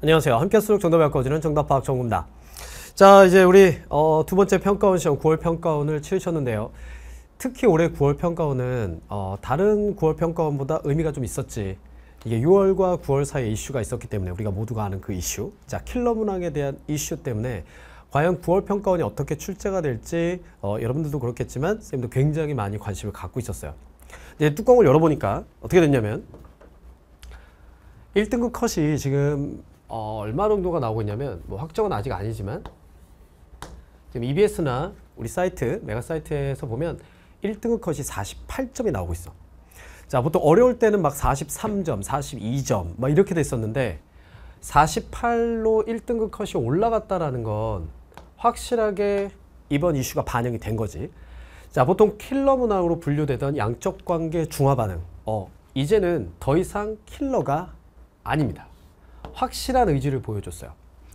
안녕하세요. 함께 수록 정답 바꿔주는 정답 파악 정구입니다. 자, 이제 우리 어, 두 번째 평가원 시험 9월 평가원을 치르셨는데요. 특히 올해 9월 평가원은 어, 다른 9월 평가원보다 의미가 좀 있었지. 이게 6월과 9월 사이에 이슈가 있었기 때문에 우리가 모두가 아는 그 이슈. 자, 킬러 문항에 대한 이슈 때문에 과연 9월 평가원이 어떻게 출제가 될지 어, 여러분들도 그렇겠지만 선생님도 굉장히 많이 관심을 갖고 있었어요. 이제 뚜껑을 열어보니까 어떻게 됐냐면 1등급 컷이 지금 어, 얼마 정도가 나오고 있냐면 뭐 확정은 아직 아니지만 지금 EBS나 우리 사이트 메가 사이트에서 보면 1등급 컷이 48점이 나오고 있어. 자 보통 어려울 때는 막 43점, 42점 막 이렇게 됐었는데 48로 1등급 컷이 올라갔다라는 건 확실하게 이번 이슈가 반영이 된 거지. 자 보통 킬러 문항으로 분류되던 양적 관계 중화 반응. 어 이제는 더 이상 킬러가 아닙니다. 확실한 의지를 보여줬어요.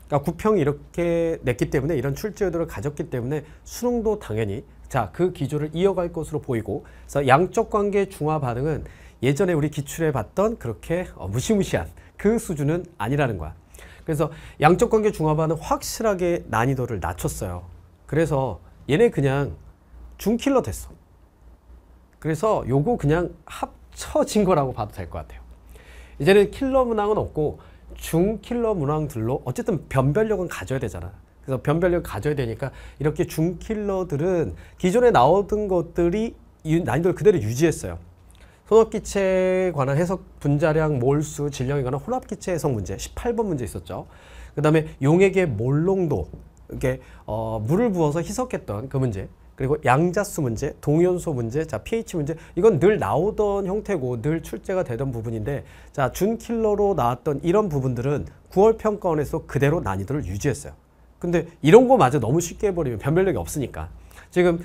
그러니까 구평이 이렇게 냈기 때문에 이런 출제 의도를 가졌기 때문에 수능도 당연히 자그 기조를 이어갈 것으로 보이고 그래서 양적 관계 중화 반응은 예전에 우리 기출해 봤던 그렇게 어, 무시무시한 그 수준은 아니라는 거야. 그래서 양적 관계 중화 반응 확실하게 난이도를 낮췄어요. 그래서 얘네 그냥 중킬러 됐어. 그래서 요거 그냥 합쳐진 거라고 봐도 될 것 같아요. 이제는 킬러 문항은 없고 중킬러 문항들로 어쨌든 변별력은 가져야 되잖아. 그래서 변별력 가져야 되니까 이렇게 중킬러들은 기존에 나오던 것들이 난이도를 그대로 유지했어요. 혼합기체에 관한 해석 분자량, 몰수, 질량에 관한 혼합기체 해석 문제 18번 문제 있었죠. 그 다음에 용액의 몰농도 이렇게 어, 물을 부어서 희석했던 그 문제 그리고 양자수 문제, 동연소 문제, 자 pH 문제 이건 늘 나오던 형태고 늘 출제가 되던 부분인데 자 준킬러로 나왔던 이런 부분들은 9월 평가원에서 그대로 난이도를 유지했어요. 근데 이런 거마저 너무 쉽게 해버리면 변별력이 없으니까 지금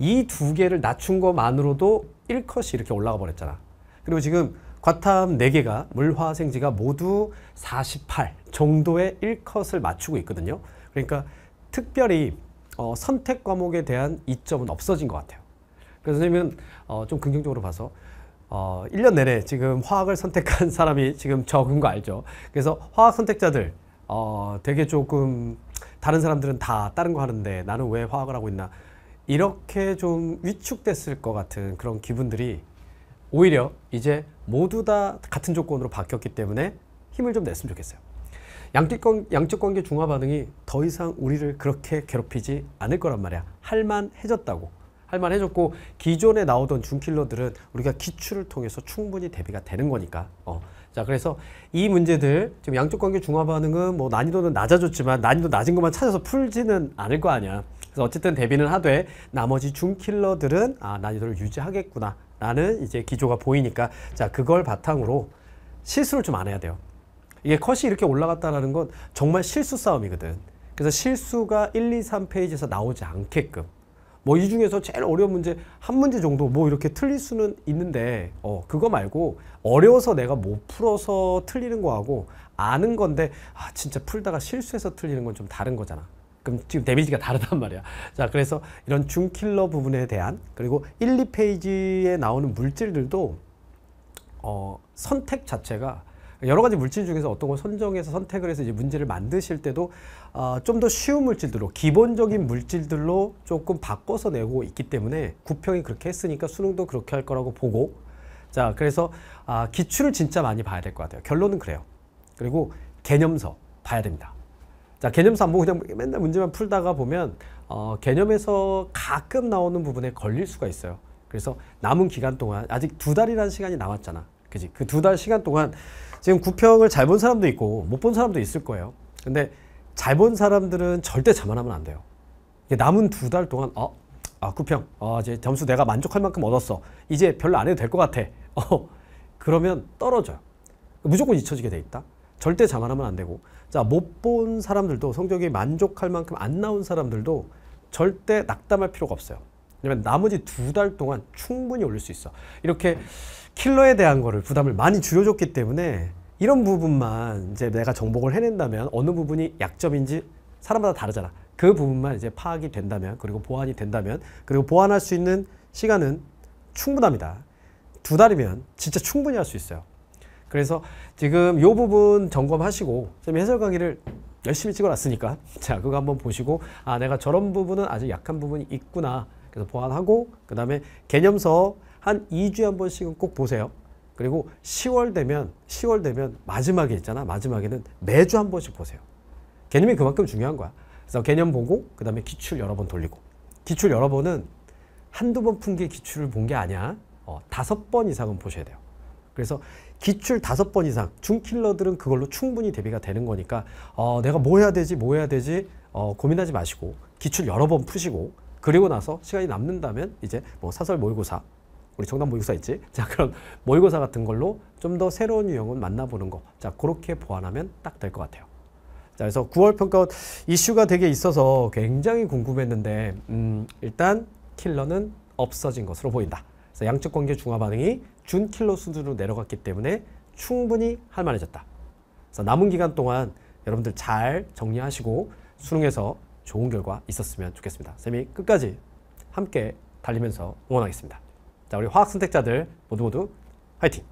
이 두 개를 낮춘 것만으로도 1컷이 이렇게 올라가 버렸잖아. 그리고 지금 과탐 4개가 물화생지가 모두 48 정도의 1컷을 맞추고 있거든요. 그러니까 특별히 어, 선택 과목에 대한 이점은 없어진 것 같아요. 그래서 선생님은 어, 좀 긍정적으로 봐서 어, 1년 내내 지금 화학을 선택한 사람이 지금 적은 거 알죠? 그래서 화학 선택자들 어, 되게 조금 다른 사람들은 다 다른 거 하는데 나는 왜 화학을 하고 있나 이렇게 좀 위축됐을 것 같은 그런 기분들이 오히려 이제 모두 다 같은 조건으로 바뀌었기 때문에 힘을 좀 냈으면 좋겠어요. 양쪽, 관, 양쪽 관계 중화 반응이 더 이상 우리를 그렇게 괴롭히지 않을 거란 말이야. 할만해졌다고. 할만해졌고 기존에 나오던 중킬러들은 우리가 기출을 통해서 충분히 대비가 되는 거니까. 어. 자 그래서 이 문제들 지금 양쪽 관계 중화 반응은 뭐 난이도는 낮아졌지만 난이도 낮은 것만 찾아서 풀지는 않을 거 아니야. 그래서 어쨌든 대비는 하되 나머지 중킬러들은 아 난이도를 유지하겠구나 라는 이제 기조가 보이니까 자 그걸 바탕으로 실수를 좀 안 해야 돼요. 이게 컷이 이렇게 올라갔다는 건 정말 실수 싸움이거든. 그래서 실수가 1, 2, 3페이지에서 나오지 않게끔 뭐 이 중에서 제일 어려운 문제 한 문제 정도 뭐 이렇게 틀릴 수는 있는데 어 그거 말고 어려워서 내가 못 풀어서 틀리는 거하고 아는 건데 아 진짜 풀다가 실수해서 틀리는 건 좀 다른 거잖아. 그럼 지금 데미지가 다르단 말이야. 자, 그래서 이런 중킬러 부분에 대한 그리고 1, 2페이지에 나오는 물질들도 어, 선택 자체가 여러 가지 물질 중에서 어떤 걸 선정해서 선택을 해서 이제 문제를 만드실 때도 어, 좀더 쉬운 물질들로 기본적인 물질들로 조금 바꿔서 내고 있기 때문에 구평이 그렇게 했으니까 수능도 그렇게 할 거라고 보고 자 그래서 아, 기출을 진짜 많이 봐야 될 것 같아요. 결론은 그래요. 그리고 개념서 봐야 됩니다. 자 개념서 안 보고 그냥 맨날 문제만 풀다가 보면 어, 개념에서 가끔 나오는 부분에 걸릴 수가 있어요. 그래서 남은 기간 동안 아직 두 달이라는 시간이 남았잖아. 그지? 그 두 달 시간 동안 지금 구평을 잘 본 사람도 있고 못 본 사람도 있을 거예요. 근데 잘 본 사람들은 절대 자만하면 안 돼요. 남은 두 달 동안 어, 아 구평, 어, 이제 점수 내가 만족할 만큼 얻었어. 이제 별로 안 해도 될 것 같아. 어, 그러면 떨어져요. 무조건 잊혀지게 돼 있다. 절대 자만하면 안 되고 자 못 본 사람들도 성적이 만족할 만큼 안 나온 사람들도 절대 낙담할 필요가 없어요. 왜냐면 나머지 두 달 동안 충분히 올릴 수 있어. 이렇게 킬러에 대한 거를 부담을 많이 줄여줬기 때문에 이런 부분만 이제 내가 정복을 해낸다면 어느 부분이 약점인지 사람마다 다르잖아 그 부분만 이제 파악이 된다면 그리고 보완이 된다면 그리고 보완할 수 있는 시간은 충분합니다 두 달이면 진짜 충분히 할 수 있어요 그래서 지금 요 부분 점검하시고 지금 해설 강의를 열심히 찍어놨으니까 자 그거 한번 보시고 아 내가 저런 부분은 아주 약한 부분이 있구나 그래서 보완하고 그 다음에 개념서 한 2주에 한 번씩은 꼭 보세요. 그리고 10월 되면 10월 되면 마지막에 있잖아. 마지막에는 매주 한 번씩 보세요. 개념이 그만큼 중요한 거야. 그래서 개념 보고 그다음에 기출 여러 번 돌리고. 기출 여러 번은 한두 번 푼 게 기출을 본 게 아니야. 어, 다섯 번 이상은 보셔야 돼요. 그래서 기출 다섯 번 이상 중킬러들은 그걸로 충분히 대비가 되는 거니까 어, 내가 뭐 해야 되지 뭐 해야 되지 어, 고민하지 마시고 기출 여러 번 푸시고 그리고 나서 시간이 남는다면 이제 뭐 사설 모의고사 우리 정답 모의고사 있지? 자 그런 모의고사 같은 걸로 좀 더 새로운 유형을 만나보는 거. 자 그렇게 보완하면 딱 될 것 같아요. 자 그래서 9월 평가 이슈가 되게 있어서 굉장히 궁금했는데 음, 일단 킬러는 없어진 것으로 보인다. 그래서 양측 관계 중화 반응이 준 킬러 수준으로 내려갔기 때문에 충분히 할 만해졌다. 그래서 남은 기간 동안 여러분들 잘 정리하시고 수능에서 좋은 결과 있었으면 좋겠습니다. 쌤이 끝까지 함께 달리면서 응원하겠습니다. 자, 우리 화학 선택자들 모두 모두 화이팅!